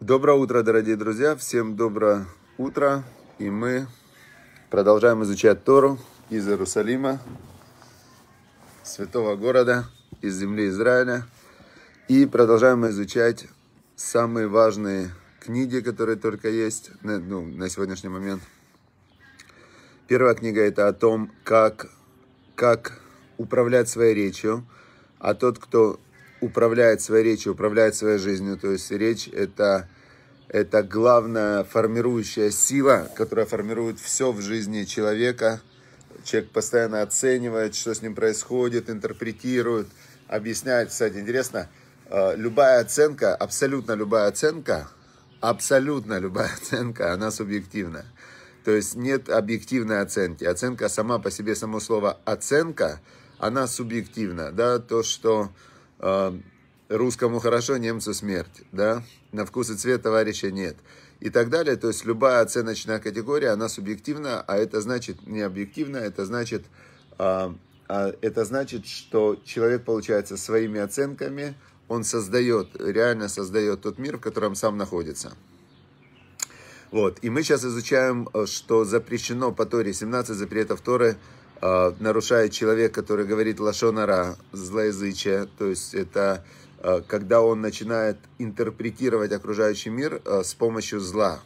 Доброе утро, дорогие друзья! Всем доброе утро! И мы продолжаем изучать Тору из Иерусалима, святого города, из земли Израиля. И продолжаем изучать самые важные книги, которые только есть на, ну, на сегодняшний момент. Первая книга это о том, как, как управлять своей речью, а тот, кто управляет своей речью, управляет своей жизнью. То есть речь это, это главная формирующая сила, которая формирует все в жизни человека. Человек постоянно оценивает, что с ним происходит, интерпретирует, объясняет. Кстати, интересно, э, любая оценка, абсолютно любая оценка, абсолютно любая оценка, она субъективна. То есть нет объективной оценки. Оценка сама по себе, само слово оценка, она субъективна. Да? То, что Э, русскому хорошо, немцу смерть, да, на вкус и цвет товарища нет и так далее. То есть любая оценочная категория, она субъективна, а это значит не объективно, это значит, а, а, это значит, что человек, получается, своими оценками, он создает, реально создает тот мир, в котором сам находится. Вот. И мы сейчас изучаем, э, что запрещено по Торе, 17 запретов Торы, Э, нарушает человек, который говорит лошонара, злоязычие, то есть это э, когда он начинает интерпретировать окружающий мир э, с помощью зла.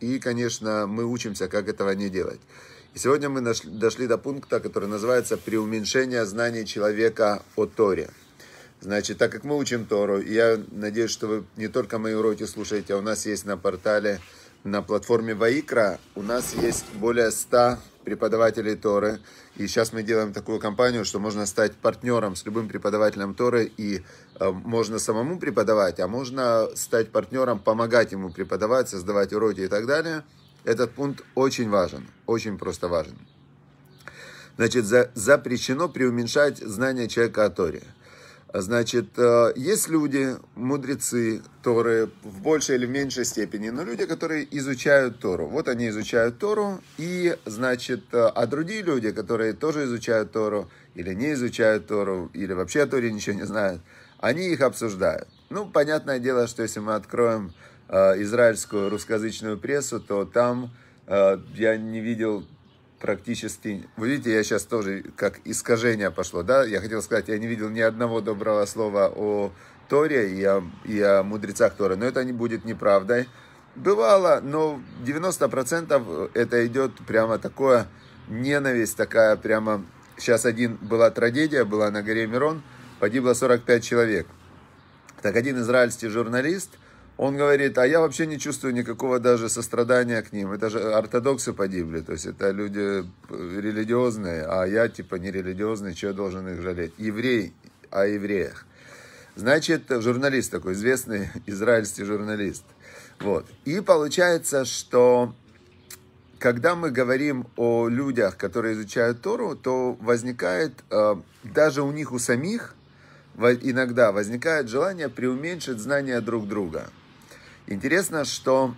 И, конечно, мы учимся, как этого не делать. И сегодня мы нашли, дошли до пункта, который называется «Преуменьшение знаний человека о Торе». Значит, так как мы учим Тору, я надеюсь, что вы не только мои уроки слушаете, а у нас есть на портале на платформе Ваикра у нас есть более 100 преподавателей Торы. И сейчас мы делаем такую кампанию, что можно стать партнером с любым преподавателем Торы. И э, можно самому преподавать, а можно стать партнером, помогать ему преподавать, создавать уроки и так далее. Этот пункт очень важен, очень просто важен. Значит, за, запрещено преуменьшать знания человека о Торе. Значит, э, есть люди, мудрецы Торы в большей или в меньшей степени, но люди, которые изучают Тору. Вот они изучают Тору, и, значит, э, а другие люди, которые тоже изучают Тору, или не изучают Тору, или вообще о Торе ничего не знают, они их обсуждают. Ну, понятное дело, что если мы откроем э, израильскую русскоязычную прессу, то там я не видел практически... Вы видите, я сейчас тоже как искажение пошло, да? Я хотел сказать, я не видел ни одного доброго слова о Торе и о, и о мудрецах Торы, но это не будет неправдой. Бывало, но 90% э, это идет прямо такое, ненависть такая прямо... Сейчас один, была трагедия, была на горе Мирон, погибло 45 человек. Так один израильский журналист – он говорит, а я вообще не чувствую никакого даже сострадания к ним. Это же ортодоксы погибли, то есть это люди э, религиозные, а я типа не религиозный, чего должен их жалеть? Еврей о евреях. Значит, журналист такой, известный израильский журналист. Вот. И получается, что когда мы говорим о людях, которые изучают Тору, то возникает, э, даже у них у самих иногда возникает желание преуменьшить знания друг друга. Интересно, что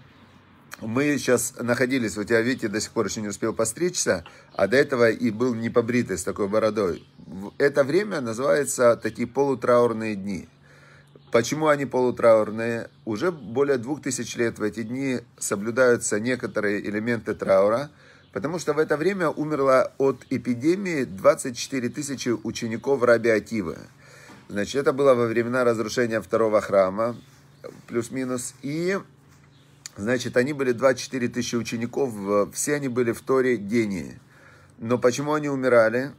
мы сейчас находились, вот я, видите, до сих пор еще не успел постричься, а до этого и был не побритый с такой бородой. Это время называется такие полутраурные дни. Почему они полутраурные? Уже более двух тысяч лет в эти дни соблюдаются некоторые элементы траура, потому что в это время умерло от эпидемии 24 тысячи учеников Раби Акивы. Значит, это было во времена разрушения второго храма плюс-минус. И, значит, они были 24 тысячи учеников, все они были в Торе гении. Но почему они умирали?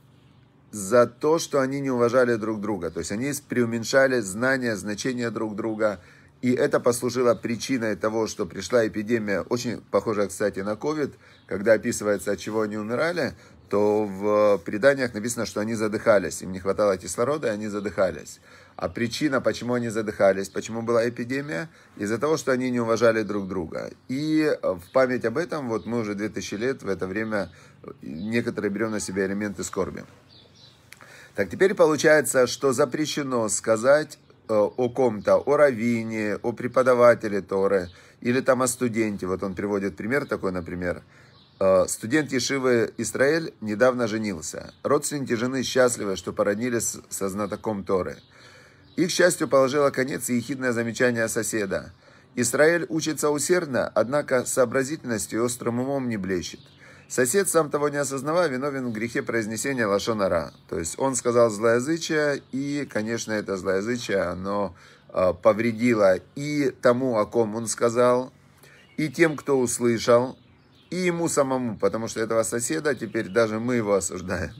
За то, что они не уважали друг друга. То есть они преуменьшали знания, значения друг друга. И это послужило причиной того, что пришла эпидемия, очень похожая, кстати, на COVID, когда описывается, от чего они умирали то в э, преданиях написано, что они задыхались, им не хватало кислорода, и они задыхались. А причина, почему они задыхались, почему была эпидемия, из-за того, что они не уважали друг друга. И э, в память об этом, вот мы уже 2000 лет в это время э, некоторые берем на себя элементы скорби. Так теперь получается, что запрещено сказать о ком-то, о раввине, о преподавателе Торы, или там о студенте. Вот он приводит пример такой, например, Э, студент Ешивы Израиль недавно женился. Родственники жены счастливы, что породнились со знатоком Торы. Их счастью положило конец и ехидное замечание соседа. Израиль учится усердно, однако сообразительностью и острым умом не блещет. Сосед, сам того не осознавая, виновен в грехе произнесения лашонара, То есть он сказал злоязычие, и, конечно, это злоязычие, оно э, повредило и тому, о ком он сказал, и тем, кто услышал, и ему самому, потому что этого соседа теперь даже мы его осуждаем.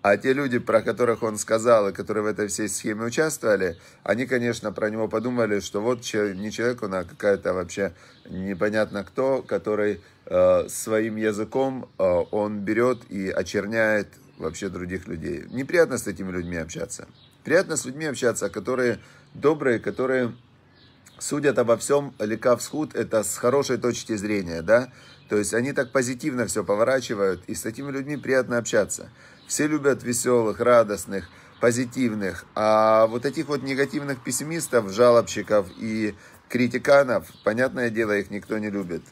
А те люди, про которых он сказал, и которые в этой всей схеме участвовали, они, конечно, про него подумали, что вот не человек он, а какая-то вообще непонятно кто, который э, своим языком э, он берет и очерняет вообще других людей. Неприятно с этими людьми общаться. Приятно с людьми общаться, которые добрые, которые судят обо всем лекавсхуд, это с хорошей точки зрения, да, то есть они так позитивно все поворачивают, и с такими людьми приятно общаться. Все любят веселых, радостных, позитивных, а вот этих вот негативных пессимистов, жалобщиков и критиканов, понятное дело, их никто не любит.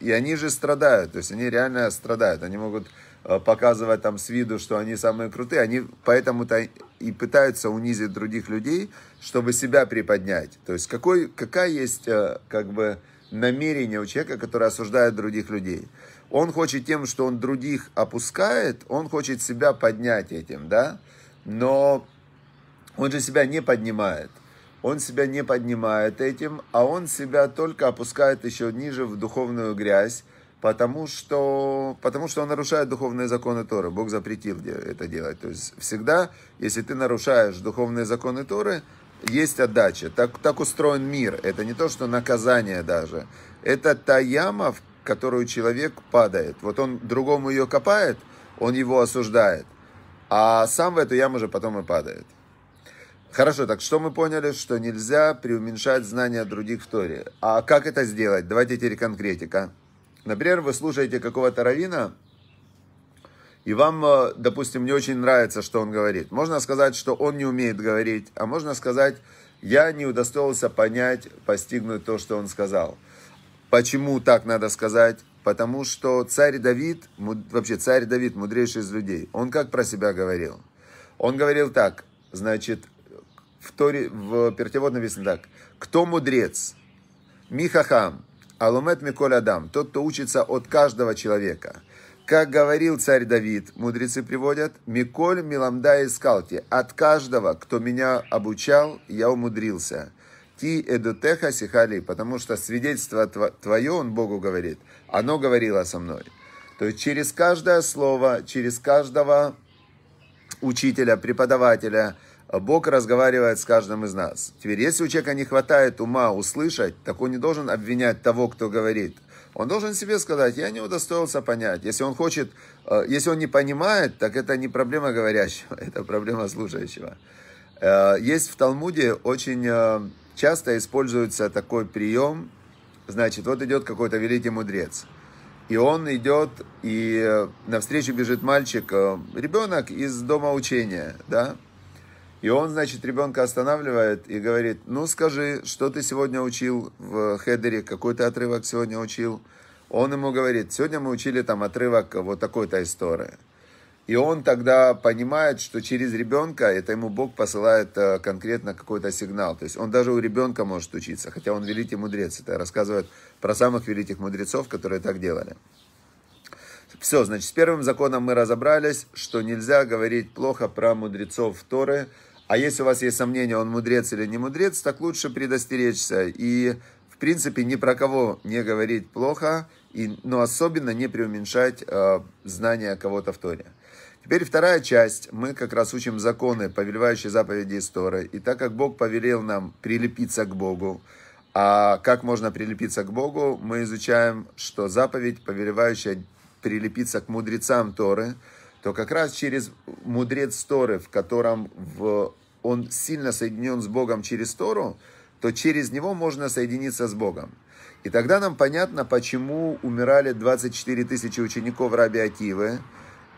И они же страдают, то есть они реально страдают, они могут Э, показывать там с виду, что они самые крутые, они поэтому-то и пытаются унизить других людей, чтобы себя приподнять. То есть какой, какая есть э, как бы намерение у человека, который осуждает других людей. Он хочет тем, что он других опускает, он хочет себя поднять этим, да? Но он же себя не поднимает. Он себя не поднимает этим, а он себя только опускает еще ниже в духовную грязь потому что, потому что он нарушает духовные законы Торы. Бог запретил это делать. То есть всегда, если ты нарушаешь духовные законы Торы, есть отдача. Так, так устроен мир. Это не то, что наказание даже. Это та яма, в которую человек падает. Вот он другому ее копает, он его осуждает. А сам в эту яму же потом и падает. Хорошо, так что мы поняли, что нельзя преуменьшать знания других в Торе. А как это сделать? Давайте теперь конкретика. Например, вы слушаете какого-то равина, и вам, э, допустим, не очень нравится, что он говорит. Можно сказать, что он не умеет говорить, а можно сказать, я не удостоился понять, постигнуть то, что он сказал. Почему так надо сказать? Потому что царь Давид, вообще царь Давид, мудрейший из людей, он как про себя говорил? Он говорил так, значит, в, Торе, в Пертевод написано так, кто мудрец? Михахам, Алумет Миколь Адам, тот, кто учится от каждого человека. Как говорил царь Давид, мудрецы приводят, Миколь Миламда Искалти, от каждого, кто меня обучал, я умудрился. Ти эдутеха сихали, потому что свидетельство твое, он Богу говорит, оно говорило со мной. То есть через каждое слово, через каждого учителя, преподавателя – Бог разговаривает с каждым из нас. Теперь, если у человека не хватает ума услышать, так он не должен обвинять того, кто говорит. Он должен себе сказать, я не удостоился понять. Если он хочет, э, если он не понимает, так это не проблема говорящего, это проблема слушающего. Э, есть в Талмуде очень э, часто используется такой прием, значит, вот идет какой-то великий мудрец. И он идет, и навстречу бежит мальчик, ребенок из дома учения, да, и он, значит, ребенка останавливает и говорит, ну скажи, что ты сегодня учил в хедере, какой ты отрывок сегодня учил. Он ему говорит, сегодня мы учили там отрывок вот такой-то истории. И он тогда понимает, что через ребенка это ему Бог посылает э, конкретно какой-то сигнал. То есть он даже у ребенка может учиться, хотя он великий мудрец. Это рассказывает про самых великих мудрецов, которые так делали. Все, значит, с первым законом мы разобрались, что нельзя говорить плохо про мудрецов Торы, а если у вас есть сомнения, он мудрец или не мудрец, так лучше предостеречься. И, в принципе, ни про кого не говорить плохо, и, но особенно не преуменьшать э, знания кого-то в Торе. Теперь вторая часть. Мы как раз учим законы, повелевающие заповеди Торы. И так как Бог повелел нам прилепиться к Богу, а как можно прилепиться к Богу, мы изучаем, что заповедь, повелевающая прилепиться к мудрецам Торы, то как раз через мудрец Торы, в котором в он сильно соединен с Богом через Тору, то через него можно соединиться с Богом. И тогда нам понятно, почему умирали 24 тысячи учеников Раби Акивы,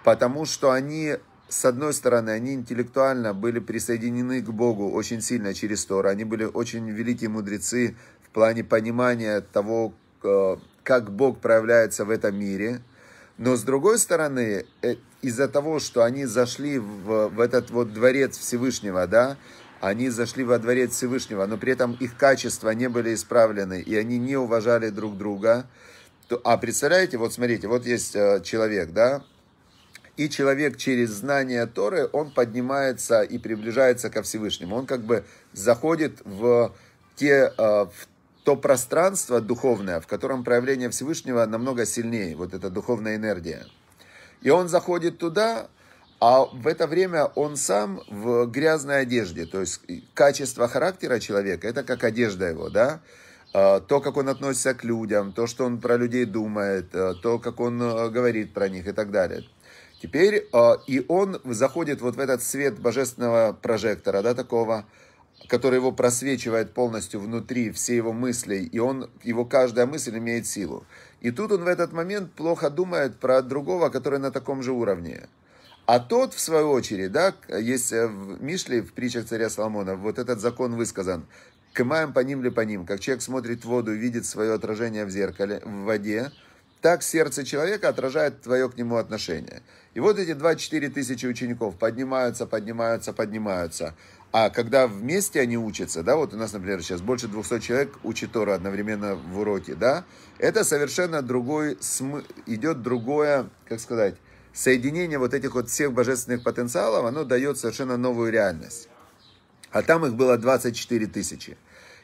потому что они, с одной стороны, они интеллектуально были присоединены к Богу очень сильно через Тору, они были очень великие мудрецы в плане понимания того, э, как Бог проявляется в этом мире, но с другой стороны, э, из-за того, что они зашли в, в этот вот дворец Всевышнего, да, они зашли во дворец Всевышнего, но при этом их качества не были исправлены, и они не уважали друг друга. А представляете, вот смотрите, вот есть э, человек, да, и человек через знание Торы, он поднимается и приближается ко Всевышнему. Он как бы заходит в, те, э, в то пространство духовное, в котором проявление Всевышнего намного сильнее, вот эта духовная энергия. И он заходит туда, а в это время он сам в грязной одежде. То есть качество характера человека, это как одежда его, да? А, то, как он относится к людям, то, что он про людей думает, а, то, как он а, говорит про них и так далее. Теперь и он заходит вот в этот свет божественного прожектора, да, такого, который его просвечивает полностью внутри, все его мысли, и он, его каждая мысль имеет силу. И тут он в этот момент плохо думает про другого, который на таком же уровне. А тот, в свою очередь, да, есть э, в Мишле, в притчах царя Соломона, вот этот закон высказан. Кымаем по ним ли по ним. Как человек смотрит в воду и видит свое отражение в зеркале, в воде, так сердце человека отражает твое к нему отношение. И вот эти 24 тысячи учеников поднимаются, поднимаются, поднимаются. А когда вместе они учатся, да, вот у нас, например, сейчас больше 200 человек учит Тору одновременно в уроке, да, это совершенно другой, смы... идет другое, как сказать, соединение вот этих вот всех божественных потенциалов, оно дает совершенно новую реальность. А там их было 24 тысячи.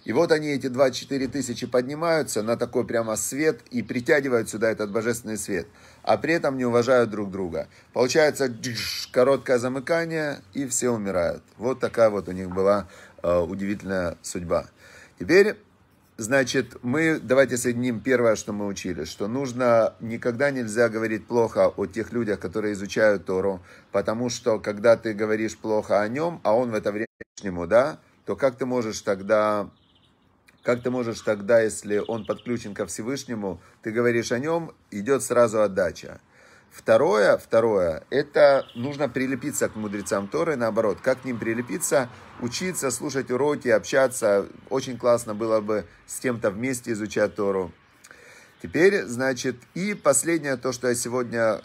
И вот они, эти 24 тысячи, поднимаются на такой прямо свет и притягивают сюда этот божественный свет а при этом не уважают друг друга. Получается короткое замыкание, и все умирают. Вот такая вот у них была э, удивительная судьба. Теперь, значит, мы давайте соединим первое, что мы учили, что нужно, никогда нельзя говорить плохо о тех людях, которые изучают Тору, потому что, когда ты говоришь плохо о нем, а он в это время, к нему, да, то как ты можешь тогда как ты можешь тогда, если он подключен ко Всевышнему, ты говоришь о нем, идет сразу отдача. Второе, второе, это нужно прилепиться к мудрецам Торы, наоборот, как к ним прилепиться, учиться, слушать уроки, общаться. Очень классно было бы с кем-то вместе изучать Тору. Теперь, значит, и последнее, то, что я сегодня э,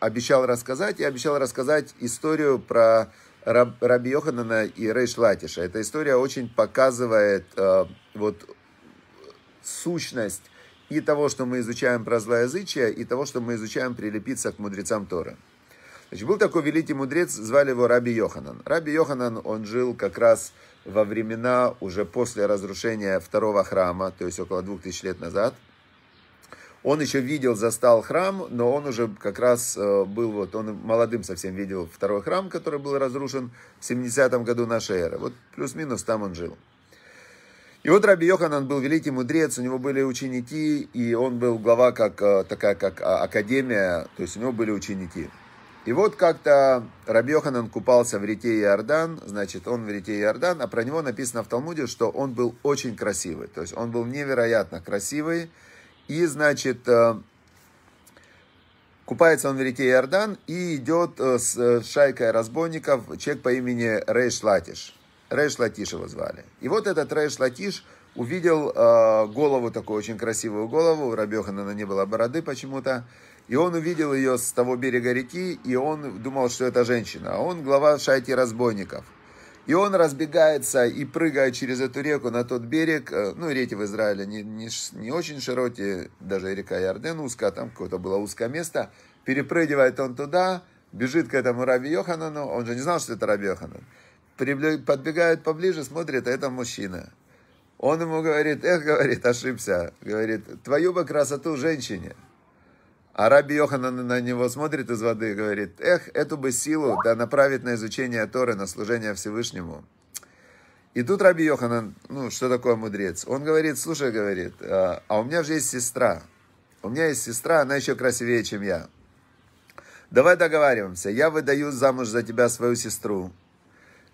обещал рассказать, я обещал рассказать историю про Раб, Раби Йоханана и Рейш Латиша. Эта история очень показывает э, вот сущность и того, что мы изучаем про злоязычие, и того, что мы изучаем прилепиться к мудрецам Торы. Значит, был такой великий мудрец, звали его Раби Йоханан. Раби Йоханан, он жил как раз во времена уже после разрушения второго храма, то есть около двух тысяч лет назад – он еще видел, застал храм, но он уже как раз э, был, вот он молодым совсем видел второй храм, который был разрушен в 70-м году нашей эры. Вот плюс-минус там он жил. И вот Раби Йоханан был великий мудрец, у него были ученики, и он был глава как, э, такая, как а, академия, то есть у него были ученики. И вот как-то Раби Йоханан купался в рите Иордан, значит, он в рите Иордан, а про него написано в Талмуде, что он был очень красивый, то есть он был невероятно красивый, и, значит, э, купается он в реке Иордан и идет э, э, с шайкой разбойников человек по имени Рейш Латиш. Рейш Латиш его звали. И вот этот Рейш Латиш увидел голову, такую очень красивую голову, у Рабехана ней было бороды почему-то, и он увидел ее с того берега реки, и он думал, что это женщина. А он глава шайки разбойников – и он разбегается и прыгает через эту реку на тот берег. Э, ну, реки в Израиле не, не, не очень широкие, даже река Ярден узкая, там какое-то было узкое место. Перепрыгивает он туда, бежит к этому Раби Йоханану. Он же не знал, что это Раби Йоханан. Подбегает поближе, смотрит, а это мужчина. Он ему говорит, эх, говорит, ошибся. Говорит, твою бы красоту женщине. А Раби Йоханан на него смотрит из воды и говорит, «Эх, эту бы силу, да направить на изучение Торы, на служение Всевышнему». И тут Раби Йоханан, ну, что такое мудрец? Он говорит, слушай, говорит, э, а у меня же есть сестра. У меня есть сестра, она еще красивее, чем я. Давай договариваемся, я выдаю замуж за тебя свою сестру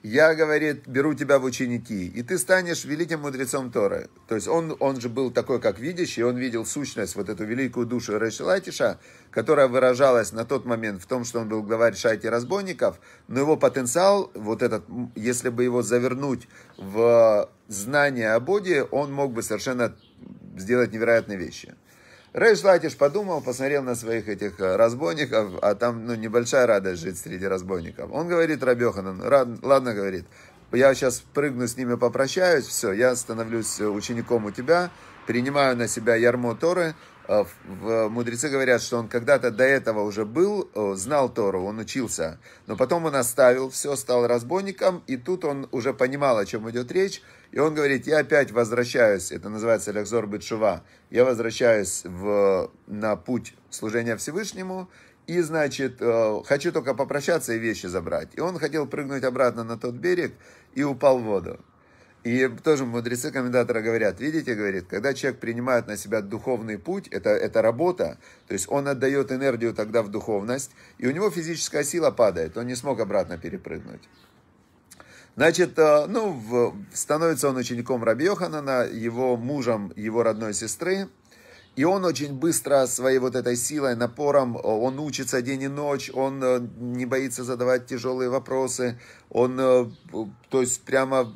я, говорит, беру тебя в ученики, и ты станешь великим мудрецом Торы. То есть он, он же был такой, как видящий, он видел сущность, вот эту великую душу Решелатиша, которая выражалась на тот момент в том, что он был главарь шайки разбойников, но его потенциал, вот этот, если бы его завернуть в знание о Боге, он мог бы совершенно сделать невероятные вещи. Рейш Латиш подумал, посмотрел на своих этих э, разбойников, а там ну, небольшая радость жить среди разбойников. Он говорит Рабеханан, ну, ладно, говорит, я сейчас прыгну с ними, попрощаюсь, все, я становлюсь э, учеником у тебя, принимаю на себя ярмо Торы. Э, мудрецы говорят, что он когда-то до этого уже был, знал Тору, он учился, но потом он оставил все, стал разбойником, и тут он уже понимал, о чем идет речь, и он говорит, я опять возвращаюсь, это называется Лехзор Бетшува, я возвращаюсь в, на путь служения Всевышнему, и, значит, э, хочу только попрощаться и вещи забрать. И он хотел прыгнуть обратно на тот берег и упал в воду. И тоже мудрецы комментатора говорят, видите, говорит, когда человек принимает на себя духовный путь, это, это работа, то есть он отдает энергию тогда в духовность, и у него физическая сила падает, он не смог обратно перепрыгнуть. Значит, э, ну, становится он учеником Раби Йоханана, его мужем, его родной сестры. И он очень быстро своей вот этой силой, напором, э, он учится день и ночь, он э, не боится задавать тяжелые вопросы, он, то есть прямо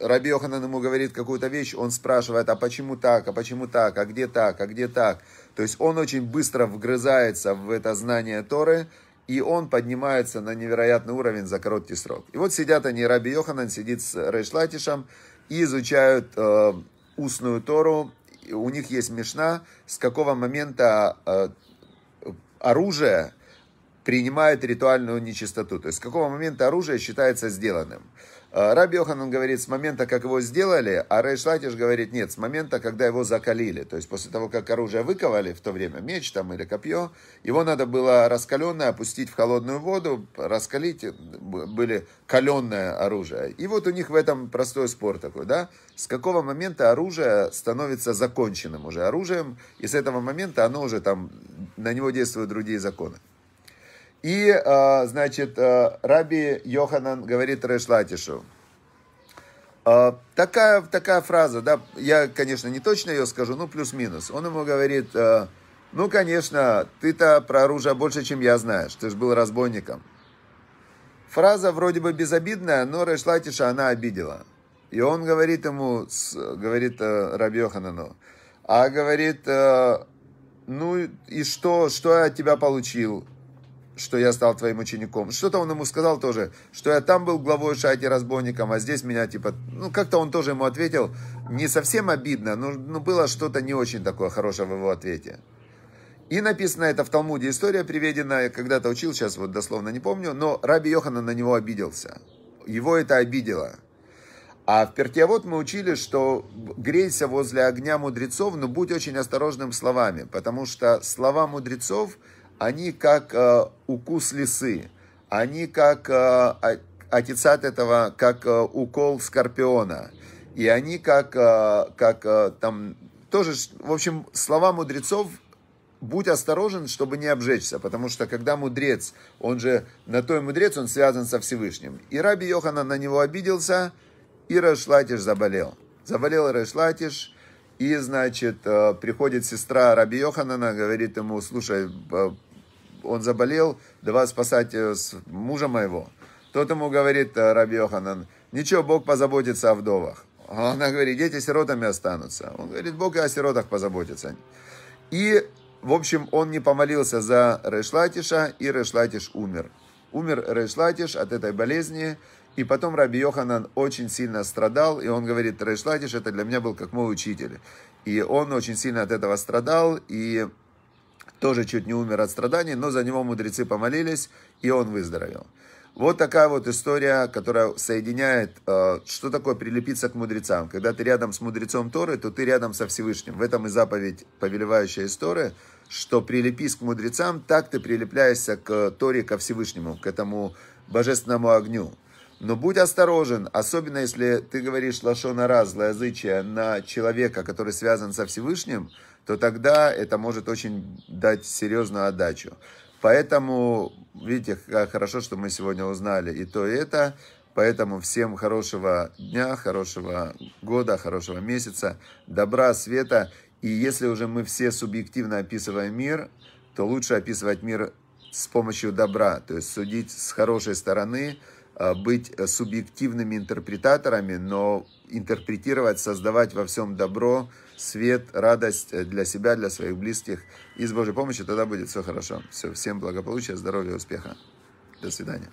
Раби Йоханан ему говорит какую-то вещь, он спрашивает, а почему так, а почему так, а где так, а где так. То есть он очень быстро вгрызается в это знание Торы, и он поднимается на невероятный уровень за короткий срок. И вот сидят они, Раби Йоханан сидит с Рейшлатишем и изучают э, устную Тору. У них есть Мишна, с какого момента э, оружие принимает ритуальную нечистоту. То есть с какого момента оружие считается сделанным. А, Раби он говорит, с момента, как его сделали, а Рейш Лакиш говорит, нет, с момента, когда его закалили. То есть после того, как оружие выковали в то время, меч там или копье, его надо было раскаленное опустить в холодную воду, раскалить, были каленное оружие. И вот у них в этом простой спор такой, да, с какого момента оружие становится законченным уже оружием, и с этого момента оно уже там, на него действуют другие законы. И, а, значит, а, Раби Йоханан говорит Решлатишу. А, такая, такая фраза, да, я, конечно, не точно ее скажу, ну, плюс-минус. Он ему говорит, ну, конечно, ты-то про оружие больше, чем я знаешь, ты же был разбойником. Фраза вроде бы безобидная, но Решлатиша она обидела. И он говорит ему, говорит э, Раби Йоханану, а говорит, э, ну и что, что я от тебя получил? что я стал твоим учеником. Что-то он ему сказал тоже, что я там был главой шайки разбойником, а здесь меня типа... Ну, как-то он тоже ему ответил, не совсем обидно, но, но ну, было что-то не очень такое хорошее в его ответе. И написано это в Талмуде, история приведена, я когда-то учил, сейчас вот дословно не помню, но Раби Йохана на него обиделся. Его это обидело. А в Пертиавод мы учили, что грейся возле огня мудрецов, но будь очень осторожным словами, потому что слова мудрецов – они как э, укус лисы, они как э, отец от этого, как э, укол скорпиона, и они как, э, как э, там тоже, в общем, слова мудрецов будь осторожен, чтобы не обжечься, потому что когда мудрец, он же на той мудрец, он связан со Всевышним. И Раби Йохана на него обиделся, и Рашлатиш заболел. Заболел Рашлатиш, и, значит, э, приходит сестра Раби Йоханана, говорит ему, слушай, э, он заболел, давай спасать э, мужа моего. Тот ему говорит, э, Раби Йоханан, ничего, Бог позаботится о вдовах. А она говорит, дети сиротами останутся. Он говорит, Бог и о сиротах позаботится. И, в общем, он не помолился за Решлатиша, и Решлатиш умер. Умер Решлатиш от этой болезни, и потом Раби Йоханан очень сильно страдал, и он говорит, Решлатиш это для меня был как мой учитель. И он очень сильно от этого страдал, и тоже чуть не умер от страданий, но за него мудрецы помолились, и он выздоровел. Вот такая вот история, которая соединяет, э, что такое прилепиться к мудрецам. Когда ты рядом с мудрецом Торы, то ты рядом со Всевышним. В этом и заповедь, повелевающая история, что прилепись к мудрецам, так ты прилепляешься к Торе, ко Всевышнему, к этому божественному огню. Но будь осторожен, особенно если ты говоришь лошона раз, злоязычие на человека, который связан со Всевышним – то тогда это может очень дать серьезную отдачу. Поэтому, видите, как хорошо, что мы сегодня узнали и то, и это. Поэтому всем хорошего дня, хорошего года, хорошего месяца, добра, света. И если уже мы все субъективно описываем мир, то лучше описывать мир с помощью добра, то есть судить с хорошей стороны, а, быть субъективными интерпретаторами, но интерпретировать, создавать во всем добро, свет, радость э, для себя, для своих близких. И с Божьей помощью тогда будет все хорошо. Все, всем благополучия, здоровья, успеха. До свидания.